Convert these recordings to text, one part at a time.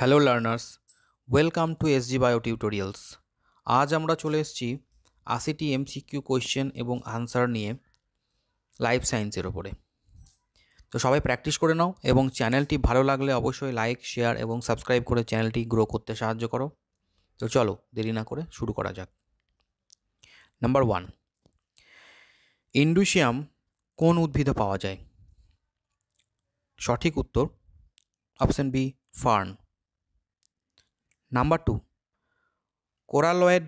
Hello learners welcome to SG bio tutorials আজ আমরা চলে এসেছি আশিটি এমসিকিউ কোয়েশ্চেন এবং আনসার নিয়ে লাইফ সায়েন্সের ওপরে তো সবাই প্র্যাকটিস করে নাও এবং চ্যানেলটি ভালো লাগলে অবশ্যই লাইক শেয়ার এবং সাবস্ক্রাইব করে চ্যানেলটি গ্রো করতে সাহায্য করো তো চলো দেরি না করে শুরু করা যাক নাম্বার ওয়ান ইন্ডুশিয়াম কোন উদ্ভিদে পাওয়া যায় সঠিক উত্তর option B fern number two coralloid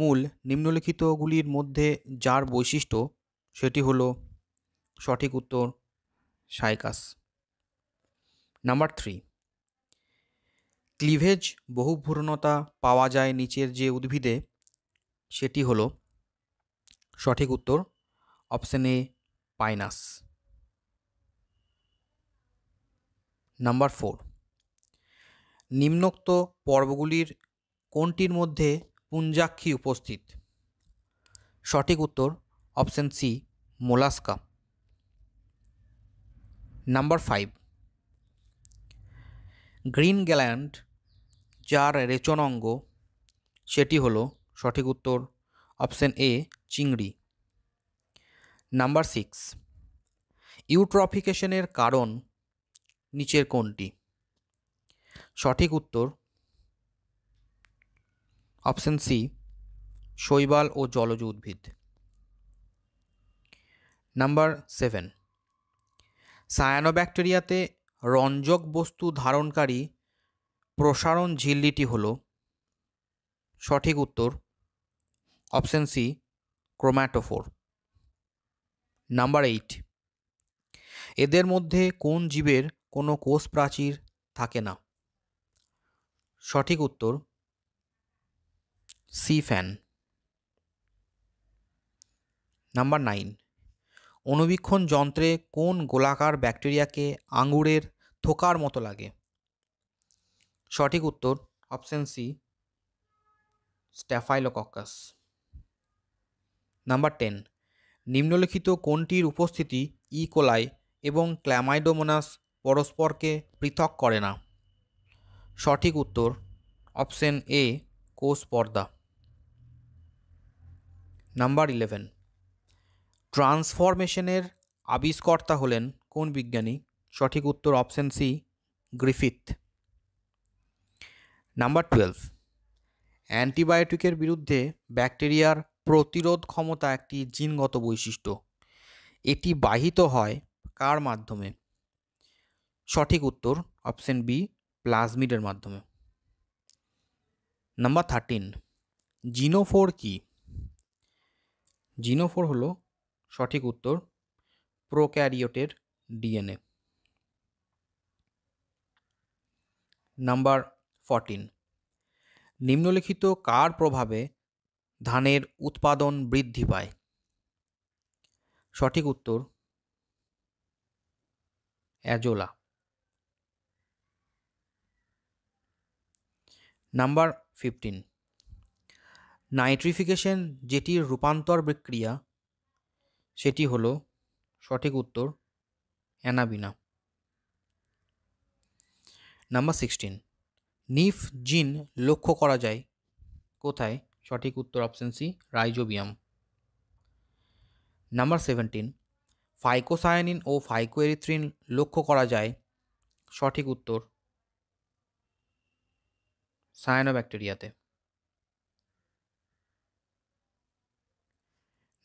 মূল নিম্নলিখিতগুলির মধ্যে যার বৈশিষ্ট্য সেটি হল সঠিক উত্তর সাইকাস নাম্বার থ্রি ক্লিভেজ বহুভূর্ণতা পাওয়া যায় নিচের যে উদ্ভিদে সেটি হল সঠিক উত্তর option A Pinus number four নিম্নোক্ত পর্বগুলির কোনটির মধ্যে পুঞ্জাক্ষী উপস্থিত সঠিক উত্তর option C Mollusca number five green gland যার রেচন অঙ্গ সেটি হলো সঠিক উত্তর অপশান এ চিংড়ি নাম্বার সিক্স ইউট্রফিকেশনের কারণ নিচের কোনটি সঠিক উত্তর অপশান সি শৈবাল ও জলজ উদ্ভিদ নাম্বার সেভেন সায়ানোব্যাকটেরিয়াতে রঞ্জক বস্তু ধারণকারী প্রসারণ ঝিল্লিটি হল সঠিক উত্তর option C chromatophore number eight এদের মধ্যে কোন জীবের কোনো কোষ প্রাচীর থাকে না সঠিক উত্তর সি ফ্যান নাম্বার নাইন অণুবীক্ষণ যন্ত্রে কোন গোলাকার ব্যাকটেরিয়াকে আঙুরের থোকার মতো লাগে সঠিক উত্তর option C Staphylococcus number ten নিম্নলিখিত কোনটির উপস্থিতি ইকোলাই এবং ক্ল্যামাইডোমোনাস পরস্পরকে পৃথক করে না সঠিক উত্তর অপশন এ কোষ পর্দা নাম্বার ইলেভেন ট্রান্সফরমেশনের আবিষ্কর্তা হলেন কোন বিজ্ঞানী সঠিক উত্তর option C Griffith number twelve অ্যান্টিবায়োটিকের বিরুদ্ধে ব্যাকটেরিয়ার প্রতিরোধ ক্ষমতা একটি জিনগত বৈশিষ্ট্য এটি বাহিত হয় কার মাধ্যমে সঠিক উত্তর অপশন বি প্লাজমিডের মাধ্যমে নাম্বার থার্টিন জিনোফোর কি জিনোফোর হলো সঠিক উত্তর প্রোক্যারিওটের ডিএনএ নাম্বার ফরটিন নিম্নলিখিত কার প্রভাবে ধানের উৎপাদন বৃদ্ধি পায় সঠিক উত্তর অ্যাজোলা নাম্বার ফিফটিন নাইট্রিফিকেশন যেটির রূপান্তর বিক্রিয়া সেটি হল সঠিক উত্তর অ্যানাবিনা নাম্বার সিক্সটিন নিফ জিন লক্ষ্য করা যায় কোথায় সঠিক উত্তর option C Rhizobium number seventeen phycocyanin ও ফাইকোএরিথ্রিন লক্ষ্য করা যায় সঠিক উত্তর সায়ানোব্যাকটেরিয়াতে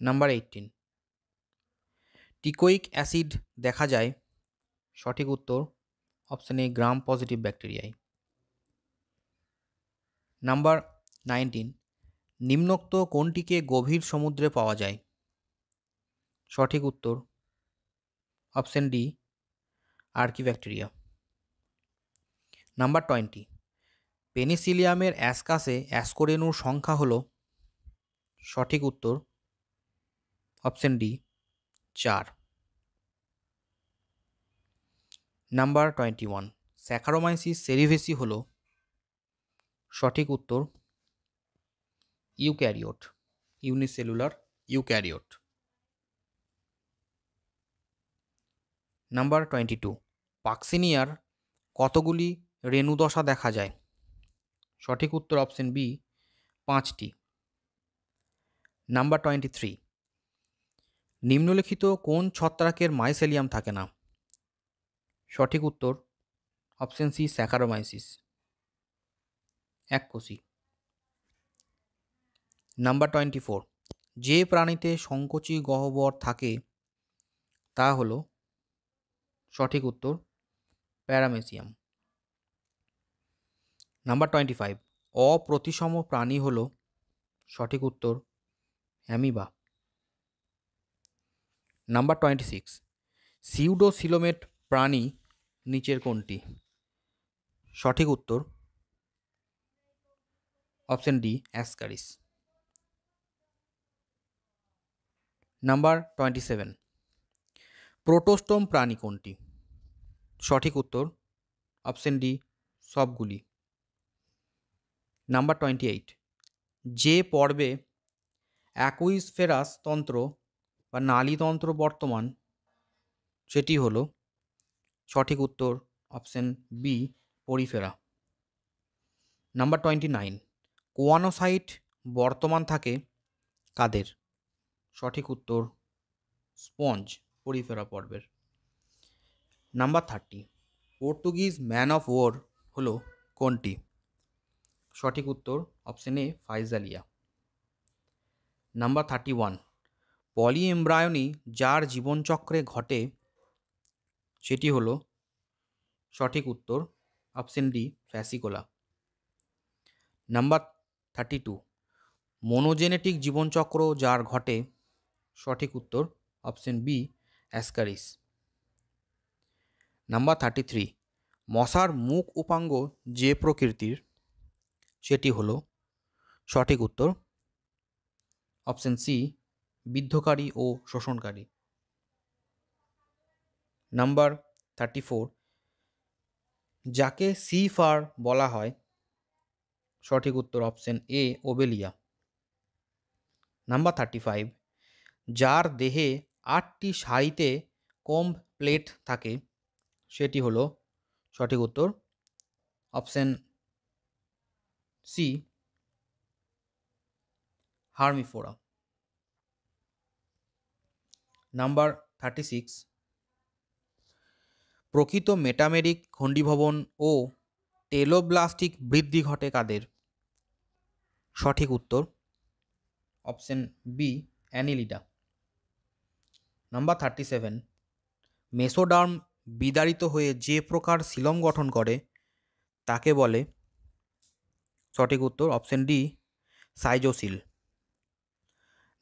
নাম্বার এইটিন টিকোইক অ্যাসিড দেখা যায় সঠিক উত্তর অপশান এ গ্রাম পজিটিভ ব্যাকটেরিয়ায় নাম্বার নাইনটিন নিম্নোক্ত কোনটিকে গভীর সমুদ্রে পাওয়া যায় সঠিক উত্তর option D bacteria number twenty পেনিসিলিয়ামের অ্যাসকাসে অ্যাসকোরেনুর সংখ্যা হল সঠিক উত্তর অপশন ডি চার number twenty one Saccharomyces cerevisiae হল সঠিক উত্তর eukaryote unicellular eukaryote number twenty two পাক্সিনিয়ার কতগুলি রেণুদশা দেখা যায় সঠিক উত্তর অপশন বি পাঁচটি নাম্বার টোয়েন্টি থ্রি নিম্নলিখিত কোন ছত্রাকের মাইসেলিয়াম থাকে না সঠিক উত্তর অপশন সি স্যাকারোমাইসিস কোশি নাম্বার টোয়েন্টি ফোর যে প্রাণীতে সংকোচী গহ্বর থাকে তা হলো সঠিক উত্তর প্যারামেসিয়াম নাম্বার টোয়েন্টি ফাইভ অপ্রতিসম প্রাণী হল সঠিক উত্তর Amoeba number twenty six pseudocoelomate প্রাণী নিচের কোনটি সঠিক উত্তর option D Ascaris number twenty seven protostome প্রাণী কোনটি সঠিক উত্তর অপশন ডি সবগুলি নাম্বার টোয়েন্টি এইট যে পর্বে ফেরাস তন্ত্র বা নালীতন্ত্র বর্তমান সেটি হল সঠিক উত্তর option B Porifera number twenty nine choanocyte বর্তমান থাকে কাদের সঠিক উত্তর স্পঞ্জ পরিফেরা পর্বের number thirty Portuguese man of war হলো কোনটি সঠিক উত্তর option A Physalia number thirty one polyembryony যার জীবনচক্রে ঘটে সেটি হল সঠিক উত্তর option D Fasciola number thirty two monogenetic জীবনচক্র যার ঘটে সঠিক উত্তর option B Ascaris number thirty three মশার মুখ উপাঙ্গ যে প্রকৃতির সেটি হলো সঠিক উত্তর অপশন সি বিদ্ধকারী ও শোষণকারী নাম্বার থার্টি ফোর যাকে সি ফার বলা হয় সঠিক উত্তর option A Obelia number thirty five যার দেহে আটটি শাড়িতে কম প্লেট থাকে সেটি হলো সঠিক উত্তর option C. Harmifora. Number thirty six প্রকৃত মেটামেরিক খণ্ডীভবন ও টেলোব্লাস্টিক বৃদ্ধি ঘটে কাদের সঠিক উত্তর option B Annelida number thirty seven mesoderm বিদারিত হয়ে যে প্রকার শিলং গঠন করে তাকে বলে সঠিক উত্তর অপশন ডি সাইজোসিল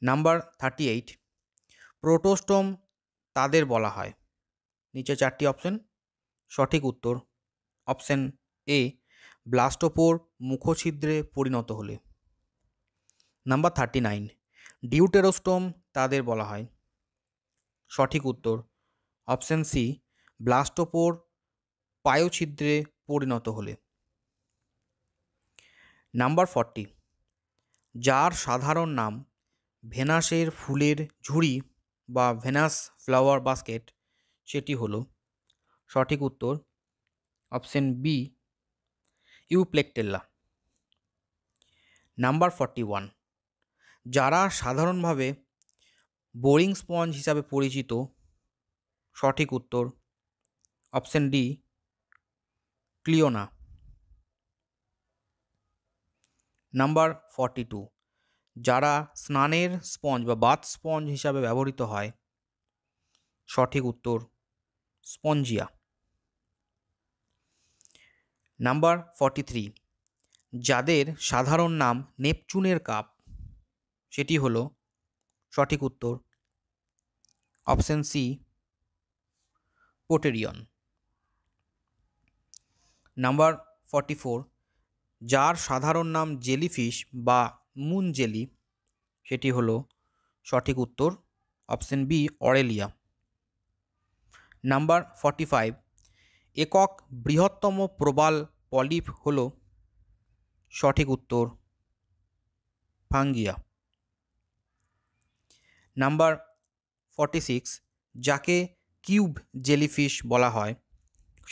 নাম্বার থার্টি এইট প্রোটোস্টোম তাদের বলা হয় নিচে চারটি অপশন সঠিক উত্তর অপশন এ ব্লাস্টোপোর মুখছিদ্রে পরিণত হলে নাম্বার থার্টি নাইন ডিউটেরোস্টোম তাদের বলা হয় সঠিক উত্তর অপশন সি ব্লাস্টোপোর ছিদ্রে পরিণত হলে নাম্বার ফর্টি যার সাধারণ নাম ভেনাসের ফুলের ঝুড়ি বা ভেনাস ফ্লাওয়ার বাস্কেট সেটি হলো সঠিক উত্তর option B Euplectella number forty one যারা সাধারণভাবে বোরিং স্পঞ্জ হিসাবে পরিচিত সঠিক উত্তর option D Cliona number forty two যারা স্নানের স্পঞ্জ বা বাথ স্পঞ্জ হিসাবে ব্যবহৃত হয় সঠিক উত্তর স্পঞ্জিয়া নাম্বার ফর্টি থ্রি যাদের সাধারণ নাম নেপচুনের কাপ সেটি হল সঠিক উত্তর option C Poterion number forty four যার সাধারণ নাম জেলিফিশ বা মুন জেলি সেটি হলো সঠিক উত্তর option B Aurelia number forty five একক বৃহত্তম প্রবাল পলিপ হল সঠিক উত্তর ফাঙ্গিয়া নাম্বার ফর্টি সিক্স যাকে কিউব জেলিফিশ বলা হয়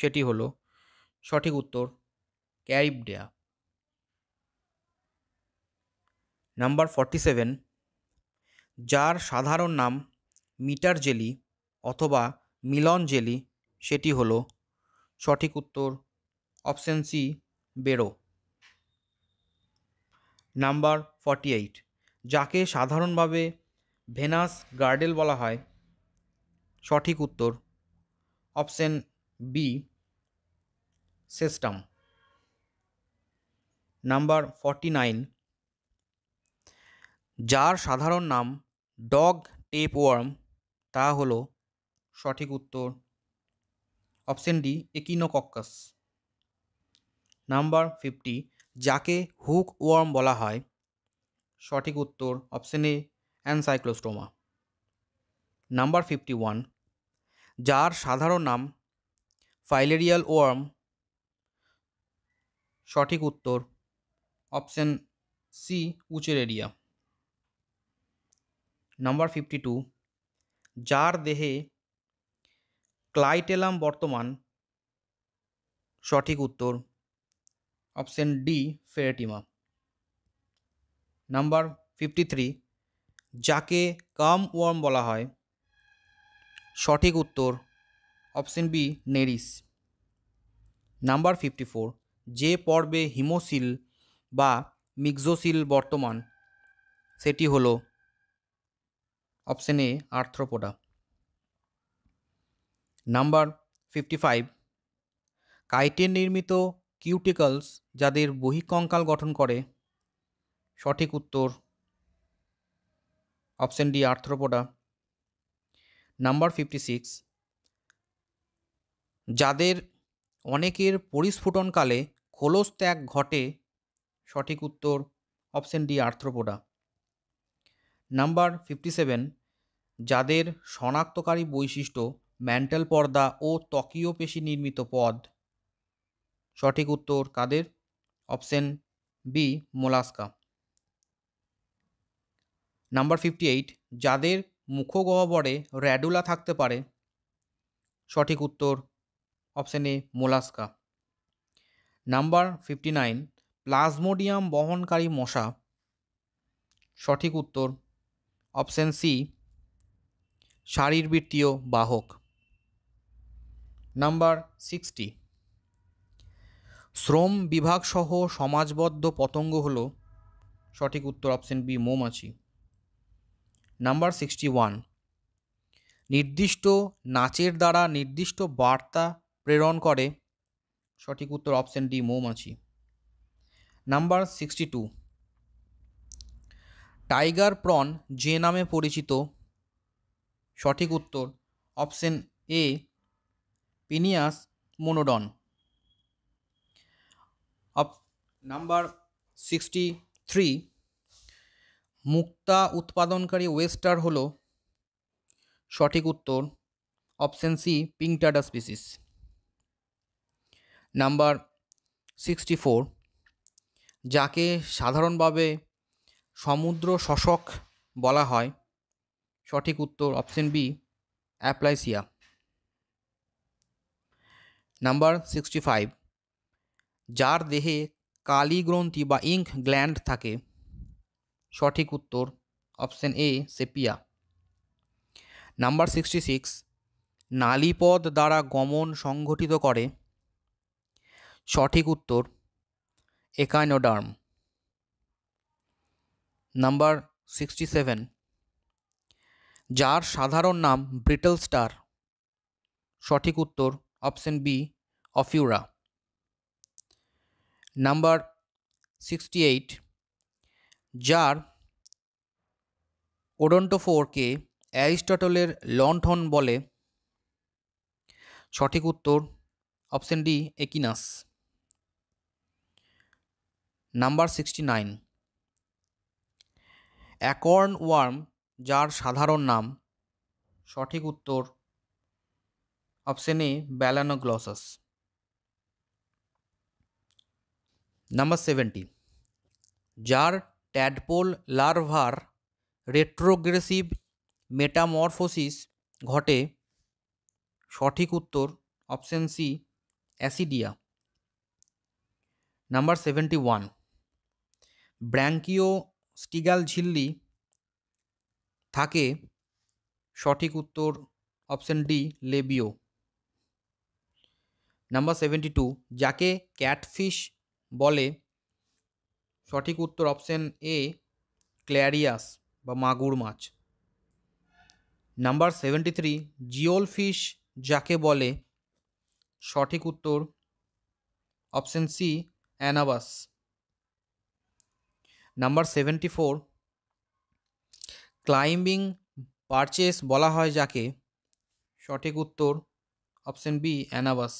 সেটি হলো সঠিক উত্তর ক্যারিবডিয়া নাম্বার ফর্টি সেভেন যার সাধারণ নাম মিটার জেলি অথবা মিলন জেলি সেটি হলো সঠিক উত্তর option C Beroe number forty eight যাকে সাধারণভাবে ভেনাস গার্ডেল বলা হয় সঠিক উত্তর option B Cestum number forty nine যার সাধারণ নাম ডগ টেপ ওয়ার্ম তা হল সঠিক উত্তর option D Echinococcus number fifty যাকে হুক ওয়ার্ম বলা হয় সঠিক উত্তর option A Ancylostoma number fifty one যার সাধারণ নাম ফাইলেরিয়াল ওয়ার্ম সঠিক উত্তর option C Wuchereria number fifty two যার দেহে ক্লাইটেলাম বর্তমান সঠিক উত্তর option D Pheretima number fifty three যাকে কাম ওয়ার্ম বলা হয় সঠিক উত্তর option B Nereis number fifty four যে পর্বে হিমোসিল বা মিক্সোসিল বর্তমান সেটি হলো অপশন এ আর্থ্রোপোডা নাম্বার ফিফটি ফাইভ কাইটের নির্মিত কিউটিকলস যাদের বহিকঙ্কাল গঠন করে সঠিক উত্তর option D Arthropoda number fifty six যাদের অনেকের পরিস্ফুটনকালে খোলস ত্যাগ ঘটে সঠিক উত্তর option D Arthropoda number fifty seven যাদের শনাক্তকারী বৈশিষ্ট্য ম্যান্টাল পর্দা ও ত্বকীয় পেশি নির্মিত পদ সঠিক উত্তর কাদের option B Mollusca number fifty eight যাদের মুখগহ্বরে র্যাডুলা থাকতে পারে সঠিক উত্তর option A Mollusca number fifty nine Plasmodium বহনকারী মশা সঠিক উত্তর অপশন সি শারীরবৃত্তীয় বাহক নাম্বার সিক্সটি শ্রম বিভাগসহ সমাজবদ্ধ পতঙ্গ হল সঠিক উত্তর অপশন বি মৌমাছি নাম্বার সিক্সটি ওয়ান নির্দিষ্ট নাচের দ্বারা নির্দিষ্ট বার্তা প্রেরণ করে সঠিক উত্তর অপশন ডি মৌমাছি number sixty two tiger prawn যে নামে পরিচিত সঠিক উত্তর অপশন এ পিনিয়াস মোনোডন অপ নাম্বার সিক্সটি থ্রি মুক্তা উৎপাদনকারী ওয়েস্টার হল সঠিক উত্তর option C Pinctada species number sixty four যাকে সাধারণভাবে সমুদ্র শশক বলা হয় সঠিক উত্তর option B Aplysia number sixty five যার দেহে কালি গ্রন্থি বা ইঙ্ক গ্ল্যান্ড থাকে সঠিক উত্তর option A Sepia number sixty six নালিপদ দ্বারা গমন সংঘটিত করে সঠিক উত্তর একাইনোডার্ম নাম্বার সিক্সটি সেভেন যার সাধারণ নাম ব্রিটল স্টার সঠিক উত্তর option B Ophiura number sixty eight যার ওডন্টোফোরকে অ্যারিস্টটলের লন্ঠন বলে সঠিক উত্তর option D Echinus number sixty nine acorn worm যার সাধারণ নাম সঠিক উত্তর option A Balanoglossus number seventy যার ট্যাডপোল লার্ভার রেট্রোগ্রেসিভ মেটামরফোসিস ঘটে সঠিক উত্তর option C Ascidia number seventy one branchiostegal ঝিল্লি থাকে সঠিক উত্তর option D Labeo number seventy two যাকে ক্যাটফিশ বলে সঠিক উত্তর অপশন এ ক্ল্যারিয়াস বা মাগুর মাছ নাম্বার সেভেন্টি থ্রি জিওল ফিশ যাকে বলে সঠিক উত্তর option C Anabas number seventy four climbing perches বলা হয় যাকে সঠিক উত্তর option B Anabas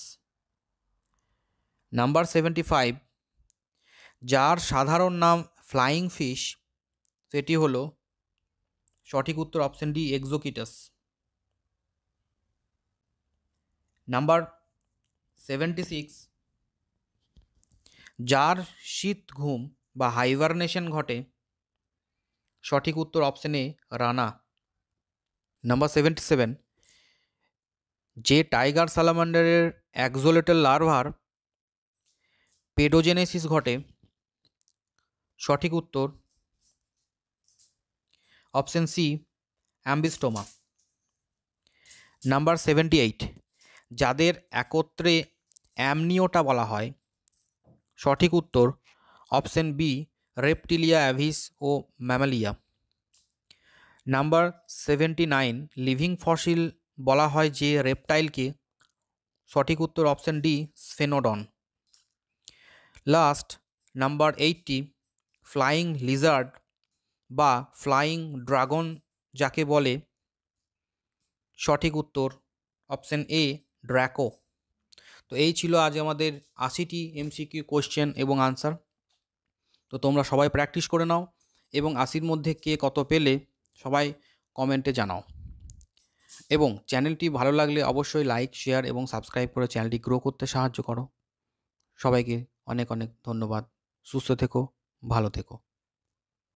number seventy five যার সাধারণ নাম ফ্লাইং ফিশ সেটি হল সঠিক উত্তর option D Exocoetus number seventy six যার শীত ঘুম বা হাইভারনেশন ঘটে সঠিক উত্তর অপশানে রানা নাম্বার সেভেন্টি সেভেন যে টাইগার সালামান্ডারের অ্যাক্সোলেটার লার্ভার পেডোজেনেসিস ঘটে সঠিক উত্তর option C অ্যাম্বিস্টোমা number seventy eight যাদের একত্রে অ্যামনিওটা বলা হয় সঠিক উত্তর অপশান বি রেপটিলিয়া অ্যাভিস ও Mammalia number seventy nine living fossil বলা হয় যে রেপটাইলকে সঠিক উত্তর option D Sphenodon last number eighty flying lizard বা ফ্লাইং ড্রাগন যাকে বলে সঠিক উত্তর অপশন এ ড্র্যাকো তো এই ছিল আজ আমাদের আশিটি এমসিকিউ কোশ্চেন এবং আনসার তো তোমরা সবাই প্র্যাকটিস করে নাও এবং আশির মধ্যে কে কত পেলে সবাই কমেন্টে জানাও এবং চ্যানেলটি ভালো লাগলে অবশ্যই লাইক শেয়ার এবং সাবস্ক্রাইব করে চ্যানেলটি গ্রো করতে সাহায্য করো সবাইকে অনেক অনেক ধন্যবাদ সুস্থ থেকো ভালো থেকো